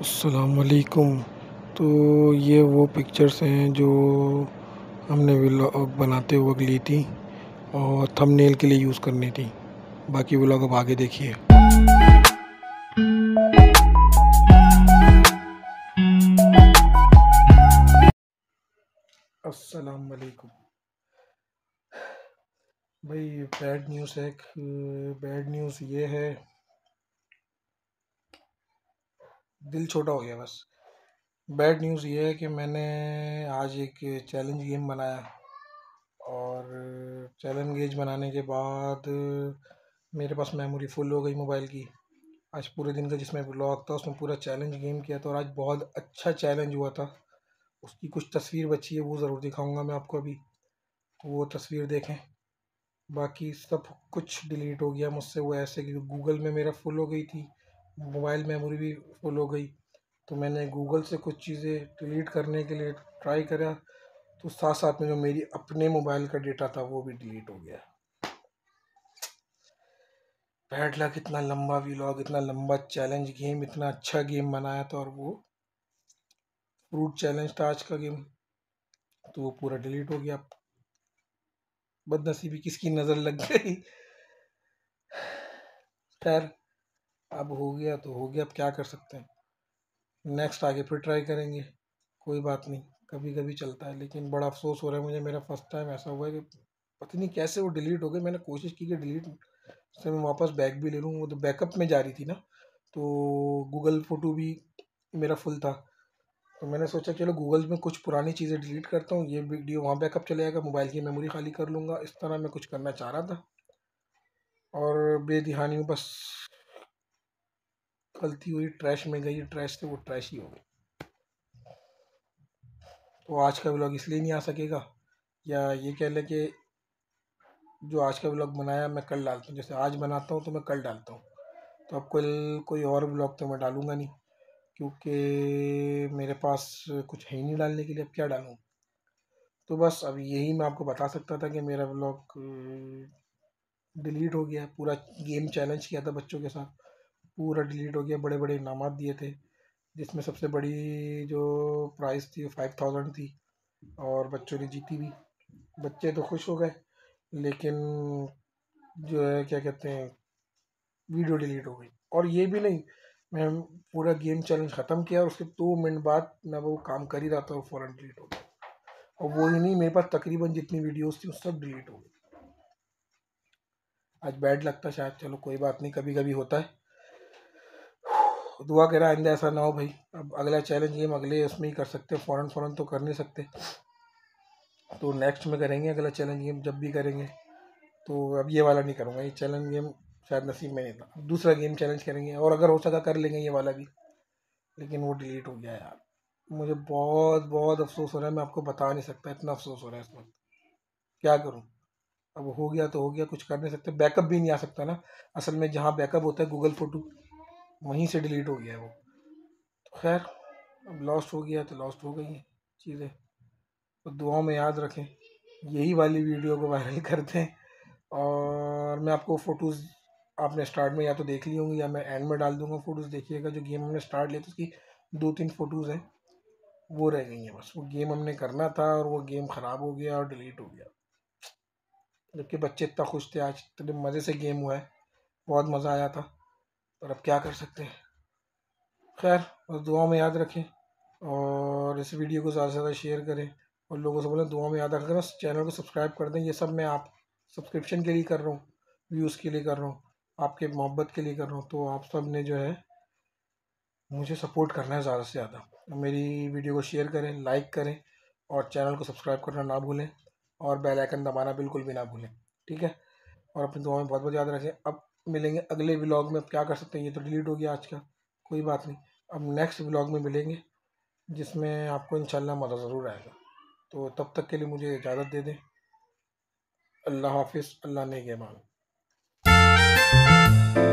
असलकुम तो ये वो पिक्चर्स हैं जो हमने व्लॉग बनाते वक्त ली थी और थंबनेल के लिए यूज़ करनी थी बाकी व्लॉग अब आगे देखिए असलकुम भाई बैड न्यूज़ है बैड न्यूज़ ये है दिल छोटा हो गया बस बैड न्यूज़ ये है कि मैंने आज एक चैलेंज गेम बनाया और चैलेंज गेज बनाने के बाद मेरे पास मेमोरी फुल हो गई मोबाइल की आज पूरे दिन का जिसमें ब्लॉग था उसमें पूरा चैलेंज गेम किया था और आज बहुत अच्छा चैलेंज हुआ था उसकी कुछ तस्वीर बची है वो ज़रूर दिखाऊंगा मैं आपको अभी वो तस्वीर देखें बाकी सब कुछ डिलीट हो गया मुझसे वो ऐसे गूगल में मेरा फुल हो गई थी मोबाइल मेमोरी भी फुल हो गई तो मैंने गूगल से कुछ चीज़ें डिलीट करने के लिए ट्राई करा तो साथ साथ में जो मेरी अपने मोबाइल का डेटा था वो भी डिलीट हो गया बैड लक इतना लंबा व्लॉग इतना लंबा चैलेंज गेम इतना अच्छा गेम बनाया था और वो फ्रूट चैलेंज था आज का गेम तो वो पूरा डिलीट हो गया बदनसीबी किसकी नज़र लग गई खैर अब हो गया तो हो गया अब क्या कर सकते हैं नेक्स्ट आगे फिर ट्राई करेंगे कोई बात नहीं कभी कभी चलता है लेकिन बड़ा अफसोस हो रहा है मुझे मेरा फर्स्ट टाइम ऐसा हुआ है कि पता नहीं कैसे वो डिलीट हो गई मैंने कोशिश की कि डिलीट से मैं वापस बैक भी ले लूँ वो तो बैकअप में जा रही थी ना तो गूगल फ़ोटो भी मेरा फुल था तो मैंने सोचा चलो गूगल में कुछ पुरानी चीज़ें डिलीट करता हूँ ये वीडियो वहाँ बैकअप चले जाएगा मोबाइल की मेमोरी खाली कर लूँगा इस तरह मैं कुछ करना चाह रहा था और बेदहानी में बस गलती हुई ट्रैश में गई ट्रैश थे वो ट्रैश ही हो गई तो आज का ब्लॉग इसलिए नहीं आ सकेगा या ये कह लें कि जो आज का ब्लॉग बनाया मैं कल डालता हूँ जैसे आज बनाता हूँ तो मैं कल डालता हूँ तो अब कल कोई और ब्लॉग तो मैं डालूँगा नहीं क्योंकि मेरे पास कुछ है ही नहीं डालने के लिए अब क्या डालूँ तो बस अब यही मैं आपको बता सकता था कि मेरा ब्लॉग डिलीट हो गया पूरा गेम चैलेंज किया था बच्चों के साथ पूरा डिलीट हो गया बड़े बड़े इनाम दिए थे जिसमें सबसे बड़ी जो प्राइस थी फाइव थाउजेंड थी और बच्चों ने जीती भी बच्चे तो खुश हो गए लेकिन जो है क्या कहते हैं वीडियो डिलीट हो गई और ये भी नहीं मैं पूरा गेम चैलेंज ख़त्म किया और उसके दो मिनट बाद मैं वो काम कर ही रहा था और फ़ौरन डिलीट हो गया और वो ही नहीं मेरे पास तकरीबन जितनी वीडियोस थी उस सब डिलीट हो गई आज बैड लगता शायद चलो कोई बात नहीं कभी कभी होता है दुआ करा आइंदा ऐसा ना हो भाई अब अगला चैलेंज गेम अगले उसमें ही कर सकते हैं फ़ौरन फ़ौरन तो कर नहीं सकते तो नेक्स्ट में करेंगे अगला चैलेंज गेम जब भी करेंगे तो अब ये वाला नहीं करूँगा ये चैलेंज गेम शायद नसीब में नहीं था दूसरा गेम चैलेंज करेंगे और अगर हो सका कर लेंगे ये वाला भी लेकिन वो डिलीट हो गया यार मुझे बहुत बहुत अफसोस हो रहा है मैं आपको बता नहीं सकता इतना अफसोस हो रहा है इस वक्त क्या करूँ अब हो गया तो हो गया कुछ कर नहीं सकते बैकअप भी नहीं आ सकता ना असल में जहाँ बैकअप होता है गूगल फोटो वहीं से डिलीट हो गया है वो तो खैर अब लॉस्ट हो गया तो लॉस्ट हो गई है चीज़ें तो दुआओं में याद रखें यही वाली वीडियो को वायरल कर दें और मैं आपको फ़ोटोज़ आपने स्टार्ट में या तो देख ली होंगी या मैं एंड में डाल दूंगा फ़ोटोज़ देखिएगा जो गेम हमने स्टार्ट लिया तो उसकी दो तीन फ़ोटोज़ हैं वो रह गई हैं बस वो गेम हमने करना था और वो गेम ख़राब हो गया और डिलीट हो गया जबकि बच्चे इतना खुश थे आज इतने मज़े से गेम हुआ है बहुत मज़ा आया था पर अब क्या कर सकते हैं खैर बस दुआ में याद रखें और इस वीडियो को ज़्यादा से ज़्यादा शेयर करें और लोगों से बोलें दुआ में याद रखें बस चैनल को सब्सक्राइब कर दें ये सब मैं आप सब्सक्रिप्शन के लिए कर रहा हूँ व्यूज़ के लिए कर रहा हूँ आपके मोहब्बत के लिए कर रहा हूँ तो आप सब ने जो है मुझे सपोर्ट करना है ज़्यादा से ज़्यादा मेरी वीडियो को शेयर करें लाइक करें और चैनल को सब्सक्राइब करना ना भूलें और बेल आइकन दबाना बिल्कुल भी ना भूलें ठीक है और अपनी दुआ में बहुत बहुत याद रखें अब मिलेंगे अगले ब्लॉग में अब क्या कर सकते हैं ये तो डिलीट हो गया आज का कोई बात नहीं अब नेक्स्ट ब्लॉग में मिलेंगे जिसमें आपको इंशाल्लाह मज़ा ज़रूर आएगा तो तब तक के लिए मुझे इजाज़त दे दें अल्लाह हाफिज़ अल्लाह ने मान